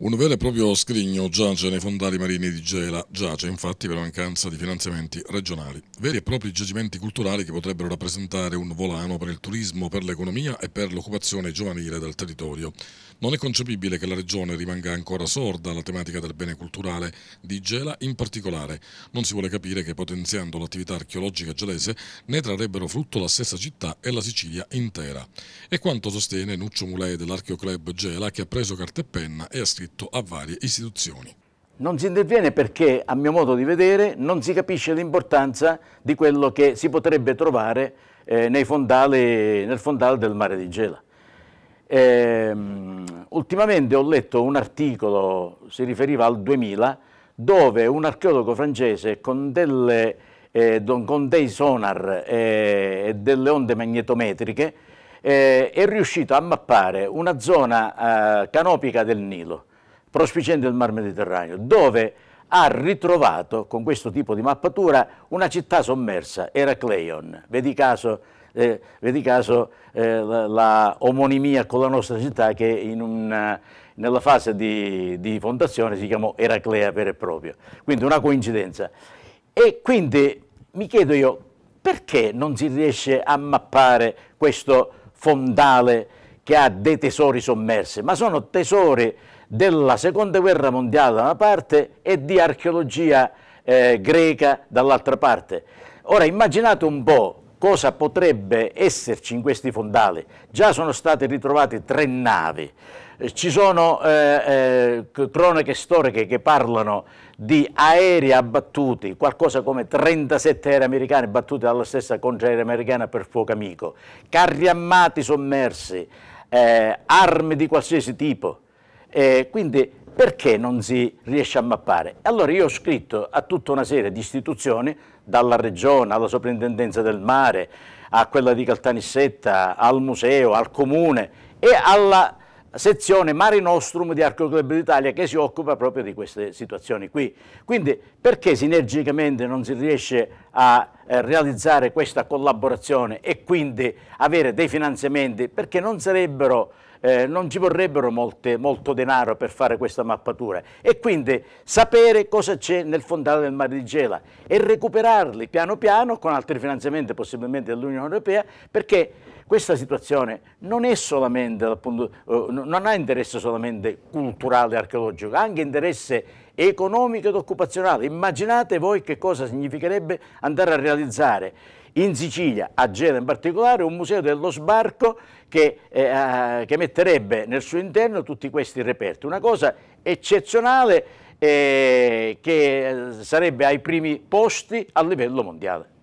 Un vero e proprio scrigno giace nei fondali marini di Gela, giace infatti per mancanza di finanziamenti regionali. Veri e propri giacimenti culturali che potrebbero rappresentare un volano per il turismo, per l'economia e per l'occupazione giovanile del territorio. Non è concepibile che la regione rimanga ancora sorda alla tematica del bene culturale di Gela in particolare. Non si vuole capire che potenziando l'attività archeologica gelese ne trarrebbero frutto la stessa città e la Sicilia intera. E quanto sostiene Nuccio Mulei dell'Archeoclub Gela che ha preso carta e penna e ha scritto diritto a varie istituzioni. Non si interviene perché, a mio modo di vedere, non si capisce l'importanza di quello che si potrebbe trovare eh, fondali, nel fondale del mare di Gela. Eh, ultimamente ho letto un articolo, si riferiva al 2000, dove un archeologo francese con, delle, eh, con dei sonar eh, e delle onde magnetometriche eh, è riuscito a mappare una zona eh, canopica del Nilo prospiciente il Mar Mediterraneo, dove ha ritrovato con questo tipo di mappatura una città sommersa, Eracleion. Vedi caso, eh, vedi caso eh, la, la, omonimia con la nostra città che una, nella fase di, di, fondazione si chiamò Eraclea vera e propria. Quindi una coincidenza. E quindi mi chiedo io perché non si riesce a mappare questo fondale che ha dei tesori sommersi, ma sono tesori della seconda guerra mondiale da una parte e di archeologia eh, greca dall'altra parte. Ora immaginate un po' cosa potrebbe esserci in questi fondali. Già sono state ritrovate tre navi, eh, ci sono eh, eh, cronache storiche che parlano di aerei abbattuti, qualcosa come 37 aerei americani battuti dalla stessa contraerea americana per fuoco amico, carri armati sommersi, eh, armi di qualsiasi tipo. Eh, quindi perché non si riesce a mappare? Allora io ho scritto a tutta una serie di istituzioni, dalla regione alla soprintendenza del mare, a quella di Caltanissetta, al museo, al comune e alla sezione Mare Nostrum di Arco Club d'Italia che si occupa proprio di queste situazioni qui. Quindi perché sinergicamente non si riesce a eh, realizzare questa collaborazione e quindi avere dei finanziamenti perché non sarebbero eh, non ci vorrebbero molte, molto denaro per fare questa mappatura e quindi sapere cosa c'è nel fondale del Mar di Gela e recuperarli piano piano con altri finanziamenti possibilmente dell'Unione Europea perché questa situazione non, appunto, eh, non ha interesse solamente culturale e archeologico, ha anche interesse economica ed occupazionale. Immaginate voi che cosa significherebbe andare a realizzare in Sicilia, a Gela in particolare, un museo dello sbarco che, eh, eh che metterebbe nel suo interno tutti questi reperti. Una cosa eccezionale eh, che eh, sarebbe ai primi posti a livello mondiale.